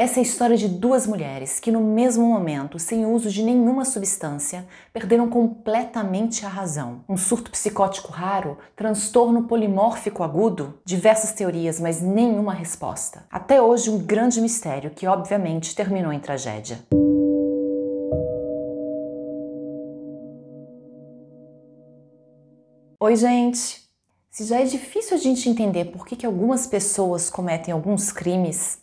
Essa é a história de duas mulheres que, no mesmo momento, sem uso de nenhuma substância, perderam completamente a razão. Um surto psicótico raro, transtorno polimórfico agudo, diversas teorias, mas nenhuma resposta. Até hoje, um grande mistério que, obviamente, terminou em tragédia. Oi, gente! Se já é difícil a gente entender por que, que algumas pessoas cometem alguns crimes,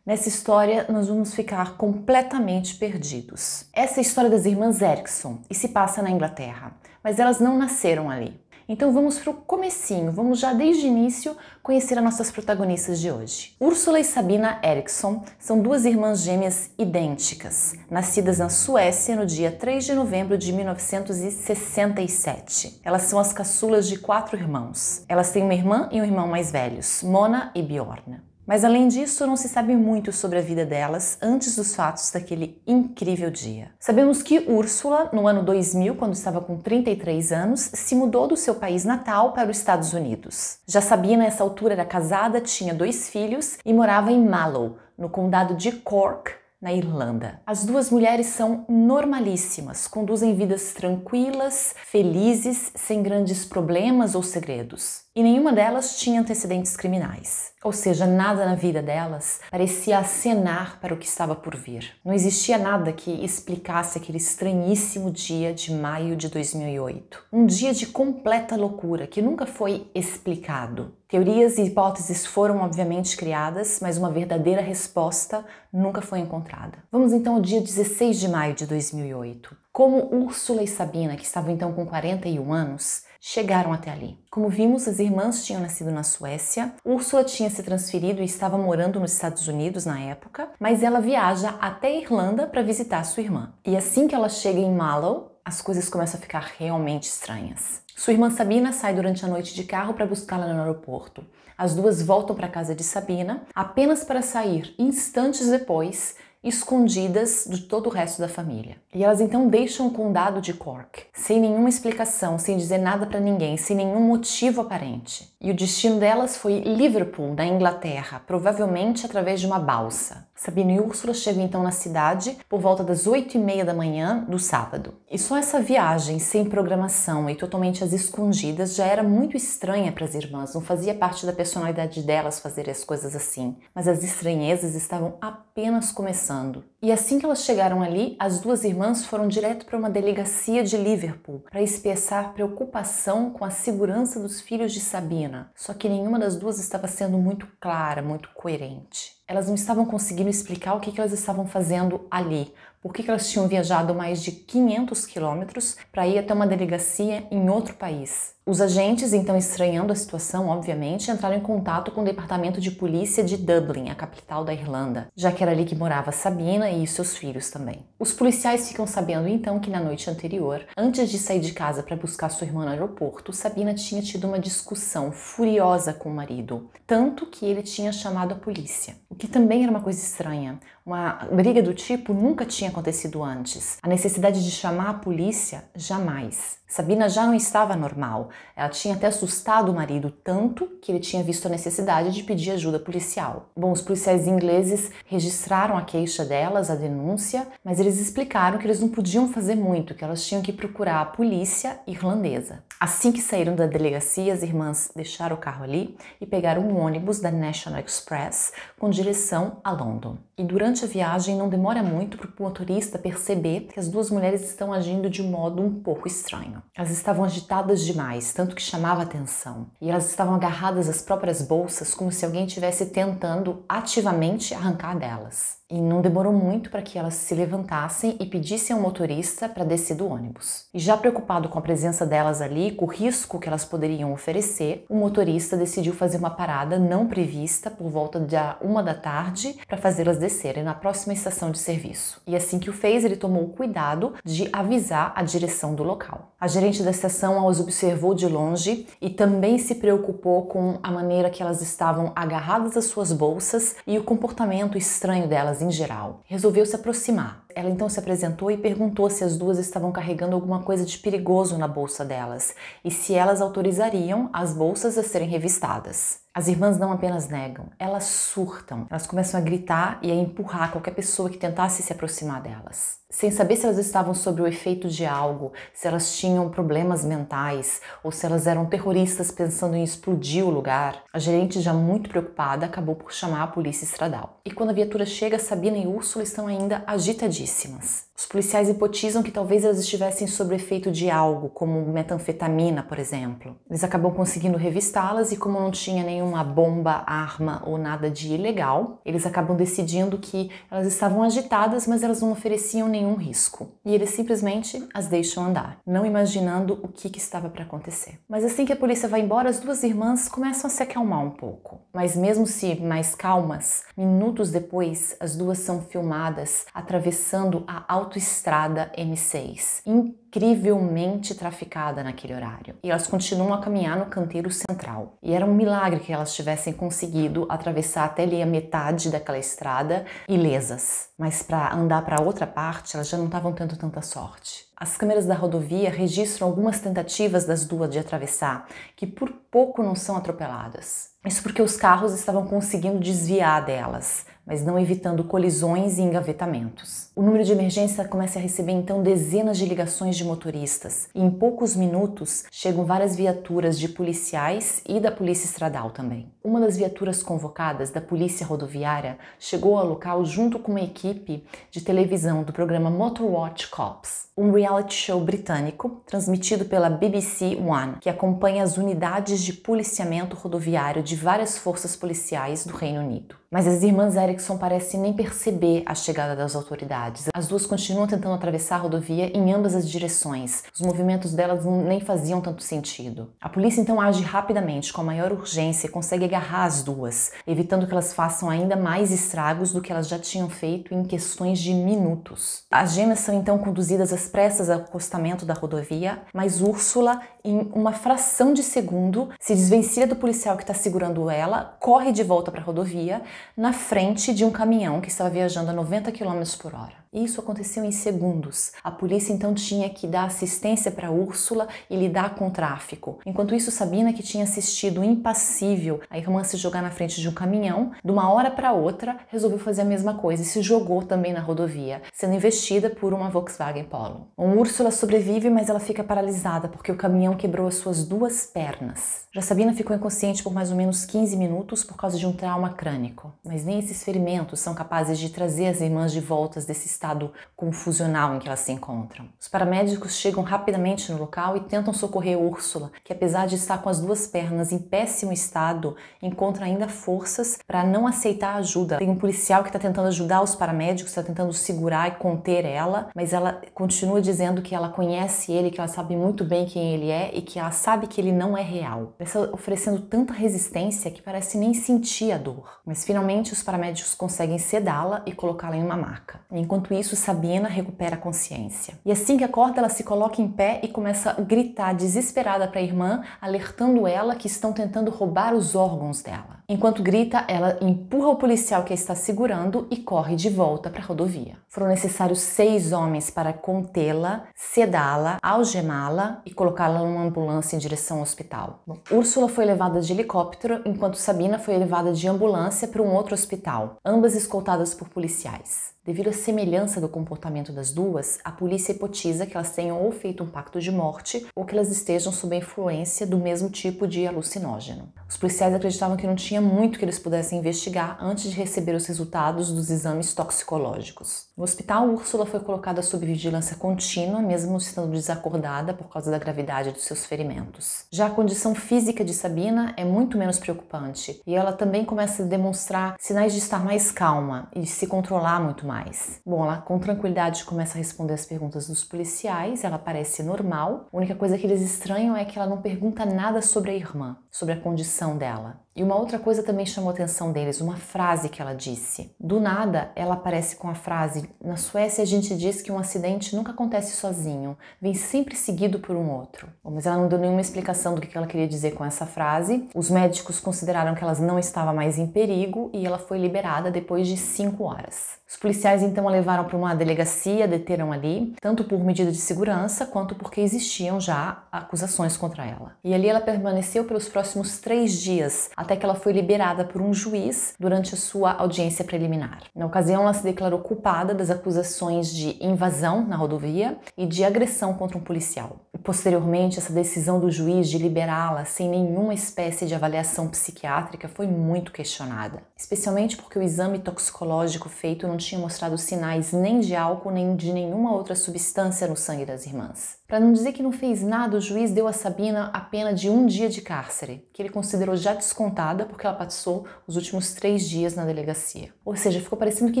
Nessa história, nós vamos ficar completamente perdidos. Essa é a história das irmãs Erickson e se passa na Inglaterra, mas elas não nasceram ali. Então vamos para o comecinho, vamos já desde o início conhecer as nossas protagonistas de hoje. Úrsula e Sabina Eriksson são duas irmãs gêmeas idênticas, nascidas na Suécia no dia 3 de novembro de 1967. Elas são as caçulas de quatro irmãos. Elas têm uma irmã e um irmão mais velhos, Mona e Bjorn. Mas além disso, não se sabe muito sobre a vida delas antes dos fatos daquele incrível dia. Sabemos que Úrsula, no ano 2000, quando estava com 33 anos, se mudou do seu país natal para os Estados Unidos. Já sabia nessa altura, era casada, tinha dois filhos e morava em Mallow, no condado de Cork, na Irlanda. As duas mulheres são normalíssimas, conduzem vidas tranquilas, felizes, sem grandes problemas ou segredos. E nenhuma delas tinha antecedentes criminais. Ou seja, nada na vida delas parecia acenar para o que estava por vir. Não existia nada que explicasse aquele estranhíssimo dia de maio de 2008. Um dia de completa loucura que nunca foi explicado. Teorias e hipóteses foram obviamente criadas, mas uma verdadeira resposta nunca foi encontrada. Vamos então ao dia 16 de maio de 2008. Como Úrsula e Sabina, que estavam então com 41 anos, chegaram até ali. Como vimos, as irmãs tinham nascido na Suécia, Úrsula tinha se transferido e estava morando nos Estados Unidos na época, mas ela viaja até a Irlanda para visitar sua irmã. E assim que ela chega em Mallow, as coisas começam a ficar realmente estranhas. Sua irmã Sabina sai durante a noite de carro para buscá-la no aeroporto. As duas voltam para a casa de Sabina, apenas para sair, instantes depois, escondidas de todo o resto da família. E elas então deixam o condado de Cork, sem nenhuma explicação, sem dizer nada para ninguém, sem nenhum motivo aparente. E o destino delas foi Liverpool, na Inglaterra, provavelmente através de uma balsa. Sabine e Úrsula chegam então na cidade por volta das 8 e meia da manhã do sábado. E só essa viagem, sem programação e totalmente às escondidas, já era muito estranha para as irmãs, não fazia parte da personalidade delas fazer as coisas assim. Mas as estranhezas estavam apenas começando. E assim que elas chegaram ali, as duas irmãs foram direto para uma delegacia de Liverpool para expressar preocupação com a segurança dos filhos de Sabine só que nenhuma das duas estava sendo muito clara, muito coerente. Elas não estavam conseguindo explicar o que, que elas estavam fazendo ali, por que, que elas tinham viajado mais de 500 quilômetros para ir até uma delegacia em outro país. Os agentes, então estranhando a situação, obviamente, entraram em contato com o departamento de polícia de Dublin, a capital da Irlanda, já que era ali que morava Sabina e seus filhos também. Os policiais ficam sabendo então que na noite anterior, antes de sair de casa para buscar sua irmã no aeroporto, Sabina tinha tido uma discussão furiosa com o marido, tanto que ele tinha chamado a polícia. O que também era uma coisa estranha. Uma briga do tipo nunca tinha acontecido antes. A necessidade de chamar a polícia, jamais. Sabina já não estava normal. Ela tinha até assustado o marido tanto que ele tinha visto a necessidade de pedir ajuda policial. Bom, os policiais ingleses registraram a queixa delas, a denúncia, mas eles explicaram que eles não podiam fazer muito, que elas tinham que procurar a polícia irlandesa. Assim que saíram da delegacia, as irmãs deixaram o carro ali e pegaram um ônibus da National Express com direção a London. E durante a viagem não demora muito para o motorista perceber que as duas mulheres estão agindo de um modo um pouco estranho. Elas estavam agitadas demais, tanto que chamava atenção. E elas estavam agarradas às próprias bolsas como se alguém estivesse tentando ativamente arrancar delas. E não demorou muito para que elas se levantassem e pedissem ao motorista para descer do ônibus. E já preocupado com a presença delas ali, com o risco que elas poderiam oferecer, o motorista decidiu fazer uma parada não prevista por volta da uma da tarde para fazê-las descerem na próxima estação de serviço. E assim que o fez, ele tomou o cuidado de avisar a direção do local. A gerente da estação as observou de longe e também se preocupou com a maneira que elas estavam agarradas às suas bolsas e o comportamento estranho delas em geral, resolveu se aproximar ela então se apresentou e perguntou se as duas estavam carregando alguma coisa de perigoso na bolsa delas e se elas autorizariam as bolsas a serem revistadas. As irmãs não apenas negam, elas surtam. Elas começam a gritar e a empurrar qualquer pessoa que tentasse se aproximar delas. Sem saber se elas estavam sob o efeito de algo, se elas tinham problemas mentais ou se elas eram terroristas pensando em explodir o lugar, a gerente, já muito preocupada, acabou por chamar a polícia estradal. E quando a viatura chega, Sabina e Úrsula estão ainda agitadinhas pesadíssimas. Os policiais hipotizam que talvez elas estivessem sob efeito de algo, como metanfetamina, por exemplo. Eles acabam conseguindo revistá-las e, como não tinha nenhuma bomba, arma ou nada de ilegal, eles acabam decidindo que elas estavam agitadas, mas elas não ofereciam nenhum risco. E eles simplesmente as deixam andar, não imaginando o que, que estava para acontecer. Mas assim que a polícia vai embora, as duas irmãs começam a se acalmar um pouco. Mas mesmo se mais calmas, minutos depois, as duas são filmadas atravessando passando a autoestrada M6, incrivelmente traficada naquele horário. E elas continuam a caminhar no canteiro central. E era um milagre que elas tivessem conseguido atravessar até ali a metade daquela estrada ilesas. Mas para andar para outra parte, elas já não estavam tendo tanta sorte. As câmeras da rodovia registram algumas tentativas das duas de atravessar, que por pouco não são atropeladas. Isso porque os carros estavam conseguindo desviar delas, mas não evitando colisões e engavetamentos. O número de emergência começa a receber então dezenas de ligações de motoristas, e em poucos minutos chegam várias viaturas de policiais e da Polícia Estradal também. Uma das viaturas convocadas da Polícia Rodoviária chegou ao local junto com uma equipe de televisão do programa Motorwatch Cops, um reality show britânico transmitido pela BBC One, que acompanha as unidades de policiamento rodoviário de várias forças policiais do Reino Unido. Mas as irmãs Erickson parecem nem perceber a chegada das autoridades. As duas continuam tentando atravessar a rodovia em ambas as direções. Os movimentos delas nem faziam tanto sentido. A polícia então age rapidamente, com a maior urgência, e consegue agarrar as duas, evitando que elas façam ainda mais estragos do que elas já tinham feito em questões de minutos. As gêmeas são então conduzidas às pressas ao acostamento da rodovia, mas Úrsula, em uma fração de segundo, se desvencilha do policial que está segurando ela, corre de volta para a rodovia na frente de um caminhão que estava viajando a 90 km por hora. Isso aconteceu em segundos. A polícia então tinha que dar assistência para Úrsula e lidar com o tráfico. Enquanto isso, Sabina, que tinha assistido impassível a irmã se jogar na frente de um caminhão, de uma hora para outra resolveu fazer a mesma coisa e se jogou também na rodovia, sendo investida por uma Volkswagen Polo. Um Úrsula sobrevive, mas ela fica paralisada porque o caminhão quebrou as suas duas pernas. Já Sabina ficou inconsciente por mais ou menos 15 minutos por causa de um trauma crânico mas nem esses ferimentos são capazes de trazer as irmãs de volta desse estado confusional em que elas se encontram. Os paramédicos chegam rapidamente no local e tentam socorrer Úrsula, que apesar de estar com as duas pernas em péssimo estado, encontra ainda forças para não aceitar ajuda. Tem um policial que está tentando ajudar os paramédicos, está tentando segurar e conter ela, mas ela continua dizendo que ela conhece ele, que ela sabe muito bem quem ele é e que ela sabe que ele não é real. Ela está oferecendo tanta resistência que parece nem sentir a dor. Mas finalmente Finalmente, os paramédicos conseguem sedá-la e colocá-la em uma maca. Enquanto isso, Sabina recupera a consciência. E assim que acorda, ela se coloca em pé e começa a gritar desesperada para a irmã, alertando ela que estão tentando roubar os órgãos dela. Enquanto grita, ela empurra o policial que a está segurando e corre de volta para a rodovia. Foram necessários seis homens para contê-la, sedá-la, algemá-la e colocá-la numa ambulância em direção ao hospital. Bom, Úrsula foi levada de helicóptero, enquanto Sabina foi levada de ambulância para um outro hospital, ambas escoltadas por policiais. Devido à semelhança do comportamento das duas, a polícia hipotiza que elas tenham ou feito um pacto de morte ou que elas estejam sob a influência do mesmo tipo de alucinógeno. Os policiais acreditavam que não tinha muito que eles pudessem investigar antes de receber os resultados dos exames toxicológicos. No hospital, Úrsula foi colocada sob vigilância contínua, mesmo estando desacordada por causa da gravidade dos seus ferimentos. Já a condição física de Sabina é muito menos preocupante e ela também começa a demonstrar sinais de estar mais calma e de se controlar muito mais mais. Bom, ela com tranquilidade começa a responder as perguntas dos policiais, ela parece normal. A única coisa que eles estranham é que ela não pergunta nada sobre a irmã, sobre a condição dela. E uma outra coisa também chamou a atenção deles, uma frase que ela disse. Do nada, ela aparece com a frase: Na Suécia a gente diz que um acidente nunca acontece sozinho, vem sempre seguido por um outro. Bom, mas ela não deu nenhuma explicação do que ela queria dizer com essa frase. Os médicos consideraram que ela não estava mais em perigo e ela foi liberada depois de cinco horas. Os policiais policiais então a levaram para uma delegacia, deteram ali, tanto por medida de segurança quanto porque existiam já acusações contra ela. E ali ela permaneceu pelos próximos três dias, até que ela foi liberada por um juiz durante a sua audiência preliminar. Na ocasião, ela se declarou culpada das acusações de invasão na rodovia e de agressão contra um policial. Posteriormente, essa decisão do juiz de liberá-la sem nenhuma espécie de avaliação psiquiátrica foi muito questionada, especialmente porque o exame toxicológico feito não tinha demonstrado sinais nem de álcool nem de nenhuma outra substância no sangue das irmãs. Para não dizer que não fez nada, o juiz deu a Sabina a pena de um dia de cárcere, que ele considerou já descontada porque ela passou os últimos três dias na delegacia. Ou seja, ficou parecendo que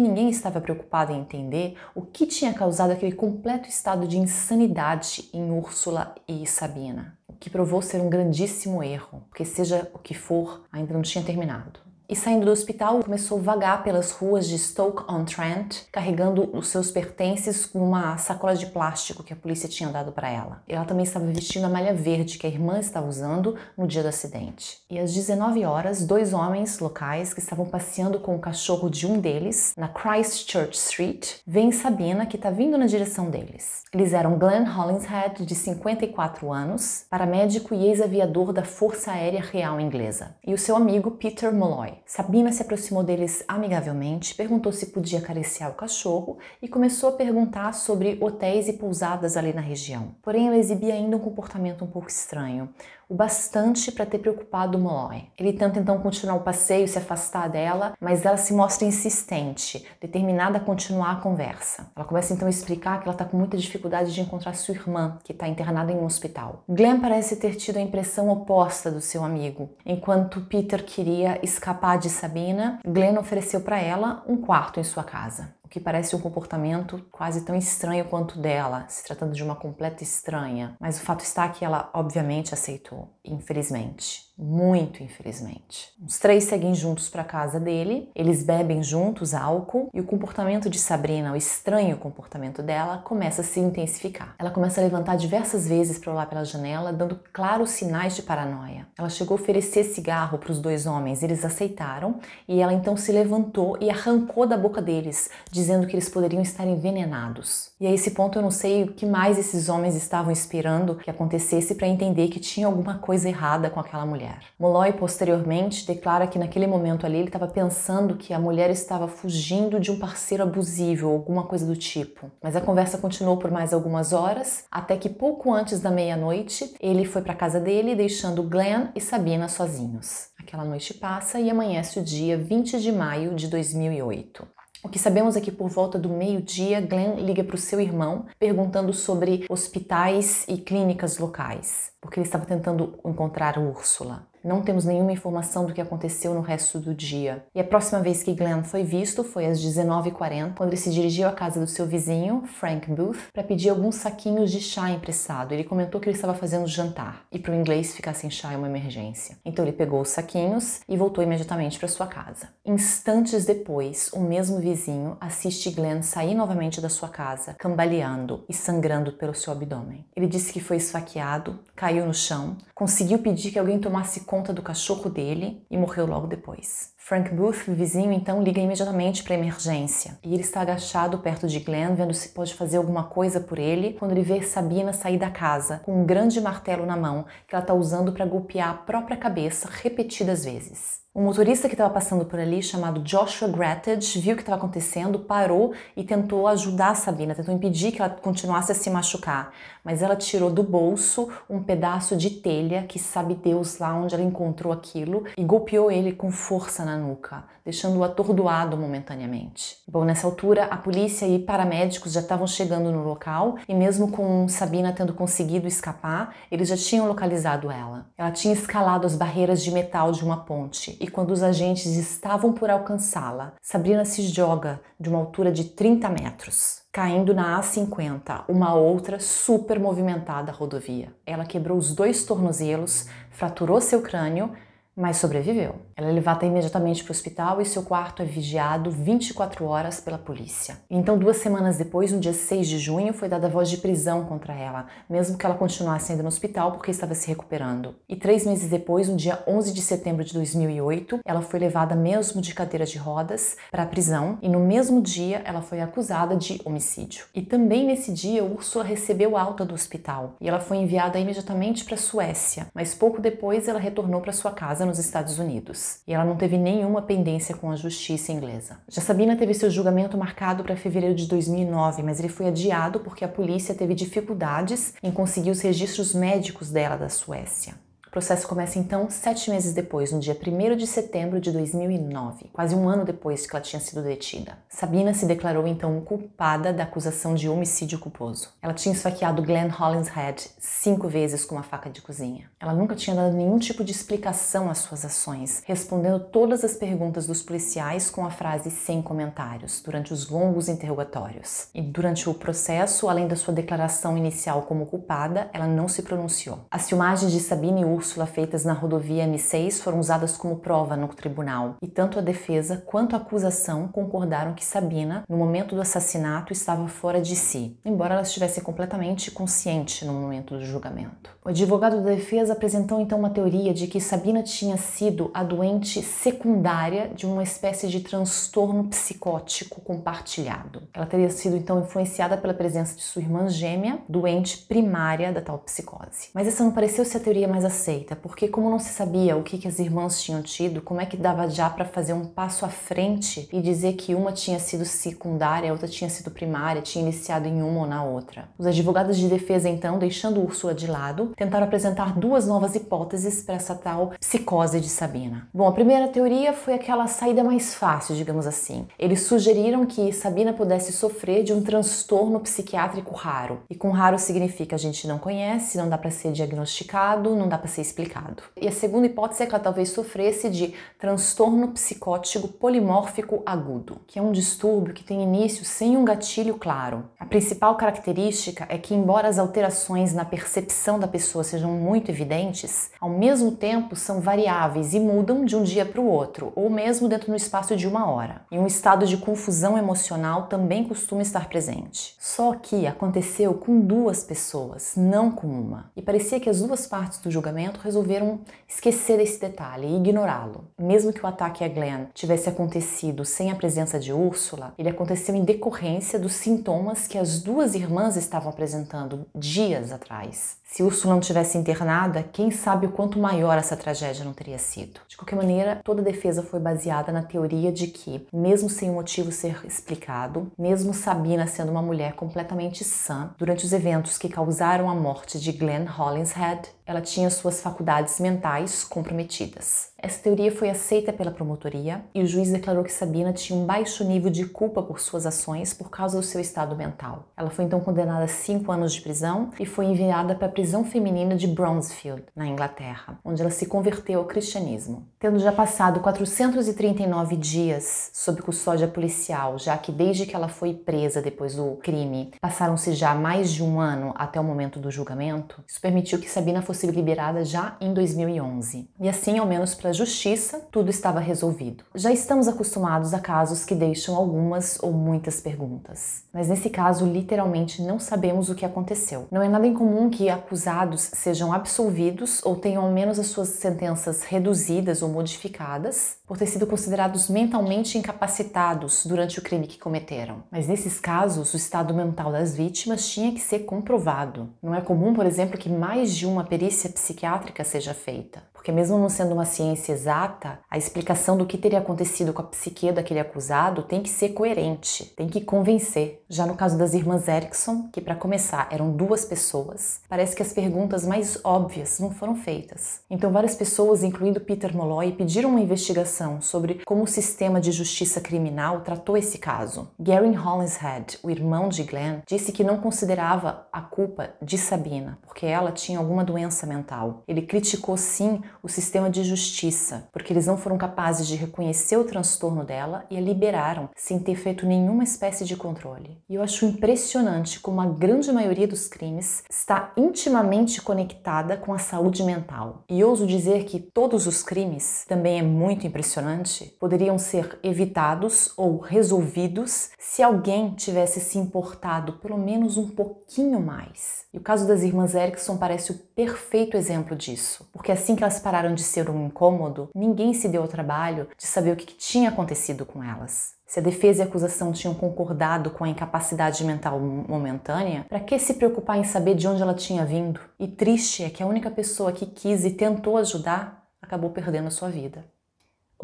ninguém estava preocupado em entender o que tinha causado aquele completo estado de insanidade em Úrsula e Sabina, o que provou ser um grandíssimo erro, porque seja o que for, ainda não tinha terminado e saindo do hospital começou a vagar pelas ruas de Stoke-on-Trent, carregando os seus pertences com uma sacola de plástico que a polícia tinha dado para ela. Ela também estava vestindo a malha verde que a irmã estava usando no dia do acidente. E às 19 horas, dois homens locais que estavam passeando com o cachorro de um deles na Christchurch Street veem Sabina que está vindo na direção deles. Eles eram Glenn Hollingshead, de 54 anos, paramédico e ex-aviador da Força Aérea Real Inglesa, e o seu amigo Peter Molloy. Sabina se aproximou deles amigavelmente, perguntou se podia acariciar o cachorro e começou a perguntar sobre hotéis e pousadas ali na região. Porém, ela exibia ainda um comportamento um pouco estranho, o bastante para ter preocupado Molloy. Ele tenta então continuar o passeio, se afastar dela, mas ela se mostra insistente, determinada a continuar a conversa. Ela começa então a explicar que ela está com muita dificuldade de encontrar sua irmã, que está internada em um hospital. Glenn parece ter tido a impressão oposta do seu amigo, enquanto Peter queria escapar de Sabina, Glenn ofereceu para ela um quarto em sua casa que parece um comportamento quase tão estranho quanto dela, se tratando de uma completa estranha. Mas o fato está que ela obviamente aceitou, infelizmente. Muito infelizmente. Os três seguem juntos para casa dele, eles bebem juntos álcool e o comportamento de Sabrina, o estranho comportamento dela, começa a se intensificar. Ela começa a levantar diversas vezes para olhar pela janela, dando claros sinais de paranoia. Ela chegou a oferecer cigarro para os dois homens, eles aceitaram e ela então se levantou e arrancou da boca deles, de dizendo que eles poderiam estar envenenados. E a esse ponto eu não sei o que mais esses homens estavam esperando que acontecesse para entender que tinha alguma coisa errada com aquela mulher. Molloy posteriormente declara que naquele momento ali ele estava pensando que a mulher estava fugindo de um parceiro abusivo ou alguma coisa do tipo. Mas a conversa continuou por mais algumas horas, até que pouco antes da meia-noite ele foi para casa dele, deixando Glenn e Sabina sozinhos. Aquela noite passa e amanhece o dia 20 de maio de 2008. O que sabemos é que por volta do meio-dia, Glenn liga para o seu irmão perguntando sobre hospitais e clínicas locais, porque ele estava tentando encontrar Úrsula não temos nenhuma informação do que aconteceu no resto do dia. E a próxima vez que Glenn foi visto foi às 19h40, quando ele se dirigiu à casa do seu vizinho, Frank Booth, para pedir alguns saquinhos de chá emprestado. Ele comentou que ele estava fazendo jantar e para o inglês ficar sem chá é uma emergência. Então ele pegou os saquinhos e voltou imediatamente para sua casa. Instantes depois, o mesmo vizinho assiste Glenn sair novamente da sua casa, cambaleando e sangrando pelo seu abdômen. Ele disse que foi esfaqueado, caiu no chão, conseguiu pedir que alguém tomasse conta do cachorro dele e morreu logo depois. Frank Booth, vizinho, então liga imediatamente para emergência. E ele está agachado perto de Glenn, vendo se pode fazer alguma coisa por ele, quando ele vê Sabina sair da casa com um grande martelo na mão que ela está usando para golpear a própria cabeça repetidas vezes. Um motorista que estava passando por ali, chamado Joshua Grattage, viu o que estava acontecendo, parou e tentou ajudar Sabina, tentou impedir que ela continuasse a se machucar. Mas ela tirou do bolso um pedaço de telha, que sabe Deus lá onde ela encontrou aquilo, e golpeou ele com força na na nuca, deixando-o atordoado momentaneamente. Bom, nessa altura, a polícia e paramédicos já estavam chegando no local e, mesmo com Sabina tendo conseguido escapar, eles já tinham localizado ela. Ela tinha escalado as barreiras de metal de uma ponte e, quando os agentes estavam por alcançá-la, Sabrina se joga de uma altura de 30 metros caindo na A50, uma outra super movimentada rodovia. Ela quebrou os dois tornozelos, fraturou seu crânio mas sobreviveu. Ela é levada imediatamente para o hospital e seu quarto é vigiado 24 horas pela polícia. Então, duas semanas depois, no dia 6 de junho, foi dada voz de prisão contra ela, mesmo que ela continuasse ainda no hospital porque estava se recuperando. E três meses depois, no dia 11 de setembro de 2008, ela foi levada mesmo de cadeira de rodas para a prisão e no mesmo dia ela foi acusada de homicídio. E também nesse dia, Ursula recebeu alta do hospital e ela foi enviada imediatamente para a Suécia, mas pouco depois ela retornou para sua casa casa nos Estados Unidos e ela não teve nenhuma pendência com a justiça inglesa. Já Sabina teve seu julgamento marcado para fevereiro de 2009, mas ele foi adiado porque a polícia teve dificuldades em conseguir os registros médicos dela da Suécia. O processo começa então sete meses depois, no dia 1 de setembro de 2009, quase um ano depois que ela tinha sido detida. Sabina se declarou então culpada da acusação de homicídio culposo. Ela tinha esfaqueado Glenn Head cinco vezes com uma faca de cozinha. Ela nunca tinha dado nenhum tipo de explicação às suas ações, respondendo todas as perguntas dos policiais com a frase sem comentários durante os longos interrogatórios. E durante o processo, além da sua declaração inicial como culpada, ela não se pronunciou. As filmagens de Sabine Ur bússola feitas na rodovia M6 foram usadas como prova no tribunal, e tanto a defesa quanto a acusação concordaram que Sabina, no momento do assassinato, estava fora de si, embora ela estivesse completamente consciente no momento do julgamento. O advogado da defesa apresentou então uma teoria de que Sabina tinha sido a doente secundária de uma espécie de transtorno psicótico compartilhado. Ela teria sido então influenciada pela presença de sua irmã gêmea, doente primária da tal psicose. Mas essa não pareceu ser a teoria mais aceita receita, porque como não se sabia o que, que as irmãs tinham tido, como é que dava já para fazer um passo à frente e dizer que uma tinha sido secundária, a outra tinha sido primária, tinha iniciado em uma ou na outra. Os advogados de defesa, então, deixando Ursula de lado, tentaram apresentar duas novas hipóteses para essa tal psicose de Sabina. Bom, a primeira teoria foi aquela saída mais fácil, digamos assim. Eles sugeriram que Sabina pudesse sofrer de um transtorno psiquiátrico raro. E com raro significa a gente não conhece, não dá para ser diagnosticado, não dá para ser ser explicado. E a segunda hipótese é que ela talvez sofresse de transtorno psicótico polimórfico agudo, que é um distúrbio que tem início sem um gatilho claro. A principal característica é que, embora as alterações na percepção da pessoa sejam muito evidentes, ao mesmo tempo são variáveis e mudam de um dia para o outro, ou mesmo dentro do espaço de uma hora. E um estado de confusão emocional também costuma estar presente. Só que aconteceu com duas pessoas, não com uma. E parecia que as duas partes do julgamento momento resolveram esquecer esse detalhe e ignorá-lo. Mesmo que o ataque a Glenn tivesse acontecido sem a presença de Úrsula, ele aconteceu em decorrência dos sintomas que as duas irmãs estavam apresentando dias atrás. Se Úrsula não tivesse internada, quem sabe o quanto maior essa tragédia não teria sido. De qualquer maneira, toda a defesa foi baseada na teoria de que, mesmo sem o motivo ser explicado, mesmo Sabina sendo uma mulher completamente sã, durante os eventos que causaram a morte de Glenn Hollingshead, ela tinha suas faculdades mentais comprometidas. Essa teoria foi aceita pela promotoria e o juiz declarou que Sabina tinha um baixo nível de culpa por suas ações por causa do seu estado mental. Ela foi então condenada a cinco anos de prisão e foi enviada para a prisão feminina de Brownsfield, na Inglaterra, onde ela se converteu ao cristianismo. Tendo já passado 439 dias sob custódia policial, já que desde que ela foi presa depois do crime, passaram-se já mais de um ano até o momento do julgamento, isso permitiu que Sabina fosse liberada já em 2011. E assim, ao menos para justiça, tudo estava resolvido. Já estamos acostumados a casos que deixam algumas ou muitas perguntas, mas nesse caso, literalmente, não sabemos o que aconteceu. Não é nada incomum que acusados sejam absolvidos ou tenham ao menos as suas sentenças reduzidas ou modificadas por ter sido considerados mentalmente incapacitados durante o crime que cometeram. Mas nesses casos, o estado mental das vítimas tinha que ser comprovado. Não é comum, por exemplo, que mais de uma perícia psiquiátrica seja feita, porque mesmo não sendo uma ciência exata, a explicação do que teria acontecido com a psique daquele acusado tem que ser coerente, tem que convencer. Já no caso das irmãs Erickson, que para começar eram duas pessoas, parece que as perguntas mais óbvias não foram feitas. Então várias pessoas, incluindo Peter Molloy, pediram uma investigação investigação sobre como o sistema de justiça criminal tratou esse caso. Gary Hollinshead, o irmão de Glenn, disse que não considerava a culpa de Sabina, porque ela tinha alguma doença mental. Ele criticou sim o sistema de justiça, porque eles não foram capazes de reconhecer o transtorno dela e a liberaram sem ter feito nenhuma espécie de controle. E eu acho impressionante como a grande maioria dos crimes está intimamente conectada com a saúde mental. E ouso dizer que todos os crimes também é muito impressionante decepcionante poderiam ser evitados ou resolvidos se alguém tivesse se importado pelo menos um pouquinho mais. E o caso das irmãs Erickson parece o perfeito exemplo disso, porque assim que elas pararam de ser um incômodo, ninguém se deu ao trabalho de saber o que tinha acontecido com elas. Se a defesa e a acusação tinham concordado com a incapacidade mental momentânea, para que se preocupar em saber de onde ela tinha vindo? E triste é que a única pessoa que quis e tentou ajudar acabou perdendo a sua vida.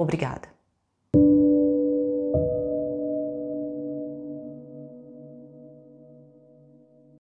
Obrigada.